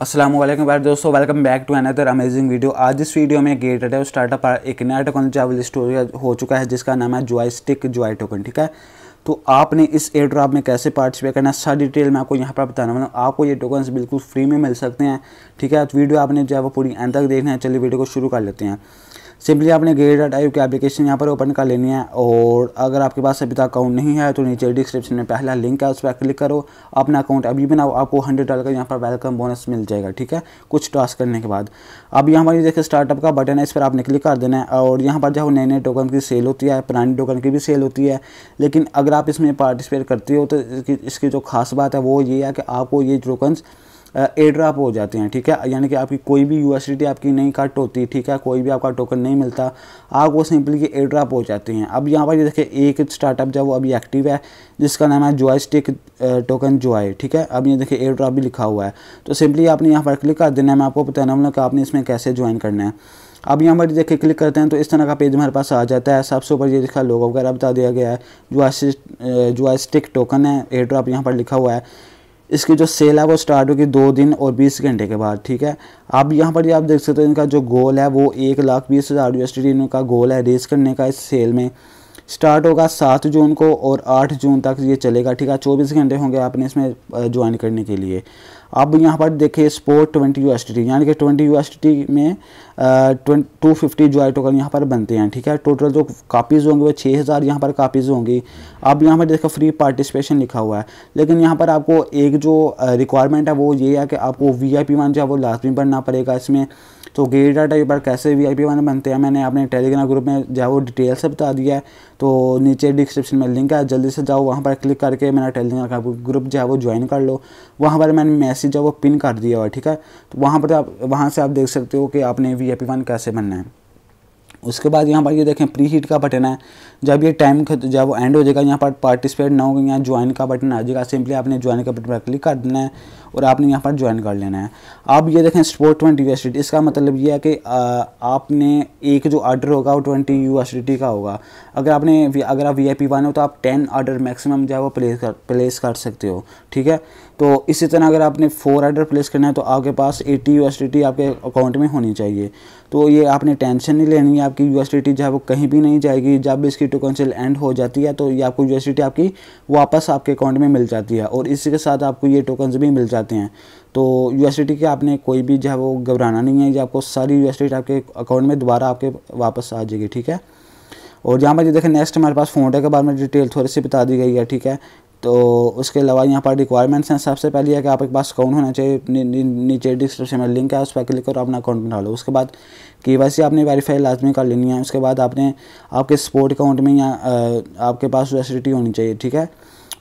असलम प्यारे दोस्तों welcome back to another amazing video आज इस वीडियो में गेटेड है स्टार्टअप एक नया टेक्नोलॉजी स्टोर हो चुका है जिसका नाम है जॉय स्टिक जॉय टोकन ठीक है तो आपने इस एयर ड्रॉप में कैसे पार्टिसिपेट करना है सारी डिटेल मैं आपको यहाँ पर बताना मतलब आपको ये टोकन बिल्कुल फ्री में मिल सकते हैं ठीक है तो वीडियो आपने जो है वो पूरी एंड तक देखना है चलिए वीडियो को शुरू कर लेते हैं सिंपली आपने गेट टाइप की एप्लीकेशन यहाँ पर ओपन कर लेनी है और अगर आपके पास अभी तक अकाउंट नहीं है तो नीचे डिस्क्रिप्शन में पहला लिंक है उस पर क्लिक करो अपना अकाउंट अभी बनाओ आपको हंड्रेड डॉलर का यहाँ पर वेलकम बोनस मिल जाएगा ठीक है कुछ टास्क करने के बाद अब यहाँ पर देखिए स्टार्टअप का बटन है इस पर आपने क्लिक कर देना है और यहाँ पर जो नए नए टोकन की सेल होती है पुरानी टोकन की भी सेल होती है लेकिन अगर आप इसमें पार्टिसिपेट करते हो तो इसकी जो खास बात है वो ये है कि आपको ये टोकन्स एड्राप हो जाते हैं ठीक है यानी कि आपकी कोई भी यू आपकी नहीं कट होती ठीक है कोई भी आपका टोकन नहीं मिलता आप वो सिंपली कि एड्राप हो जाते हैं अब यहाँ पर देखिए एक स्टार्टअप जो अभी एक्टिव है जिसका नाम है स्टिक टोकन जो है ठीक है अब ये देखिए एड्राप भी लिखा हुआ है तो सिंपली आपने यहाँ पर क्लिक कर देना है मैं आपको बताना हूँ कि आपने इसमें कैसे ज्वाइन करना है अब यहाँ पर देखिए क्लिक करते हैं तो इस तरह का पेज हमारे पास आ जाता है सबसे ऊपर ये लिखा लोगो वगैरह बता दिया गया है जो आसिस्ट जो स्टिक टोकन है एयर ड्रॉप यहाँ पर लिखा हुआ है इसकी जो सेल है वो स्टार्ट होगी दो दिन और बीस घंटे के बाद ठीक है अब यहाँ पर आप देख सकते हो इनका जो गोल है वो एक लाख बीस हज़ार यू इनका गोल है रेस करने का इस सेल में स्टार्ट होगा सात जून को और आठ जून तक ये चलेगा ठीक है चौबीस घंटे होंगे आपने इसमें ज्वाइन करने के लिए अब यहाँ पर देखिए स्पोर्ट ट्वेंटी यू यानी कि ट्वेंटी यू में टू फिफ्टी जो है टोकन यहाँ पर बनते हैं ठीक है टोटल जो कापीज़ होंगे वो छः हज़ार यहाँ पर कापीज़ होंगी अब यहाँ पर देखो फ्री पार्टिसिपेशन लिखा हुआ है लेकिन यहाँ पर आपको एक जो रिक्वायरमेंट है वो ये है कि आपको वी आई पी वन जो है वो लाजमी बनना पड़ेगा इसमें तो गेट डाटा एक बार कैसे वी आई पी बनते हैं मैंने अपने टेलीग्राम ग्रुप में जो है वो डिटेल से बता दिया है तो नीचे डिस्क्रिप्शन में लिंक है जल्दी से जाओ वहाँ पर क्लिक करके मेरा टेलीग्राम का ग्रुप जो है वो ज्वाइन कर लो वहाँ पर मैंने मैसेज जो है वो पिन कर दिया हुआ ठीक है तो वहाँ पर आप वहाँ से आप देख सकते हो कि आपने वी आई पी कैसे बनना है उसके बाद यहाँ पर ये देखें प्री हीट का बटन है जब ये टाइम जब वो एंड हो जाएगा यहाँ पर पार्टिसिपेट ना होगा यहाँ ज्वाइन का बटन आ जाएगा सिंपली आपने ज्वाइन का बटन पर क्लिक कर देना है और आपने यहाँ पर ज्वाइन कर लेना है अब ये देखें स्पोर्ट ट्वेंटी यू इसका मतलब ये है कि आपने एक जो आर्डर होगा वो ट्वेंटी यू का होगा अगर आपने अगर आप वी आई पी वन हो तो आप टेन आर्डर मैक्सिमम जो है वो प्लेस कर प्लेस कर सकते हो ठीक है तो इसी तरह अगर आपने फोर आर्डर प्लेस करना है तो आपके पास एटी यू आपके अकाउंट में होनी चाहिए तो ये आपने टेंशन नहीं लेनी है आपकी यू जो है वो कहीं भी नहीं जाएगी जब इसकी टोकन सेल एंड हो जाती है तो ये आपको यू आपकी वापस आपके अकाउंट में मिल जाती है और इसी के साथ आपको ये टोकन भी मिल जाते हैं तो यू के आपने कोई भी जो है वो घबराना नहीं है ये आपको सारी यू आपके अकाउंट में दोबारा आपके वापस आ जाएगी ठीक है और जहाँ पर देखें नेक्स्ट हमारे पास फोनटे के बारे में डिटेल थोड़ी सी बता दी गई है ठीक है तो उसके अलावा यहाँ पर रिक्वायरमेंट्स हैं सबसे पहले है कि आपके पास अकाउंट होना चाहिए नीचे डिस्क्रिप्शन में लिंक है उस पर क्लिक करो अपना अकाउंट बना लो उसके बाद के वाई आपने वेरीफाई लाजमी कर लेनी है उसके बाद आपने आपके स्पोर्ट अकाउंट में या आपके पास रेसिडिटी होनी चाहिए ठीक है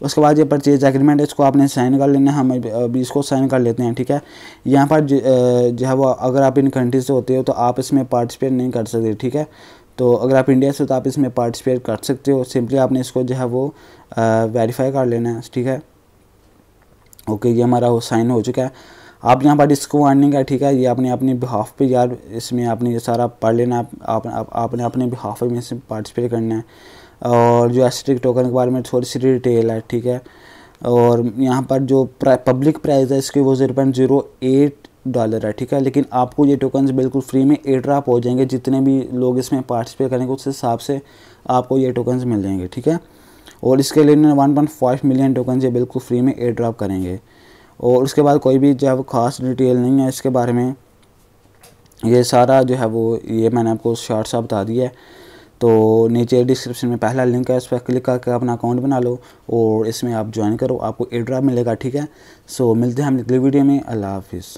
उसके बाद ये परचेज एग्रीमेंट है इसको आपने साइन कर लेना है हम अभी इसको साइन कर लेते हैं ठीक है यहाँ पर जो है वो अगर आप इन कंट्री से होते हो तो आप इसमें पार्टिसिपेट नहीं कर सकते ठीक है तो अगर आप इंडिया से हो तो आप इसमें पार्टिसिपेट कर सकते हो सिंपली आपने इसको जो है वो वेरीफाई कर लेना है ठीक है ओके ये हमारा वो साइन हो चुका है आप यहाँ पर इसको अर्निंग है ठीक है ये आपने अपने बिहाफ पे यार इसमें आपने ये सारा पढ़ लेना आप, आप, आप आपने अपने बिहाफ में इसमें पार्टिसिपेट करना है और जो एस्ट्रिक टोकन के बारे में थोड़ी सी डिटेल है ठीक है और यहाँ पर जो पब्लिक प्राइस है इसकी वो zero point zero eight dollar है ठीक है लेकिन आपको ये टोकन्स बिल्कुल फ्री में एयर ड्राप हो जाएंगे जितने भी लोग इसमें पार्टिसिपेट करेंगे उस हिसाब से आपको ये टोकन्स मिल जाएंगे ठीक है और इसके लिए one point five million token ये बिल्कुल फ्री में एयर ड्राप करेंगे और उसके बाद कोई भी जो खास डिटेल नहीं है इसके बारे में ये सारा जो है वो ये मैंने आपको शॉर्ट सा बता दिया है तो नीचे डिस्क्रिप्शन में पहला लिंक है उस पर क्लिक करके अपना अकाउंट बना लो और इसमें आप ज्वाइन करो आपको एड्रा मिलेगा ठीक है सो मिलते हैं हम निकले वीडियो में अल्लाह हाफिज़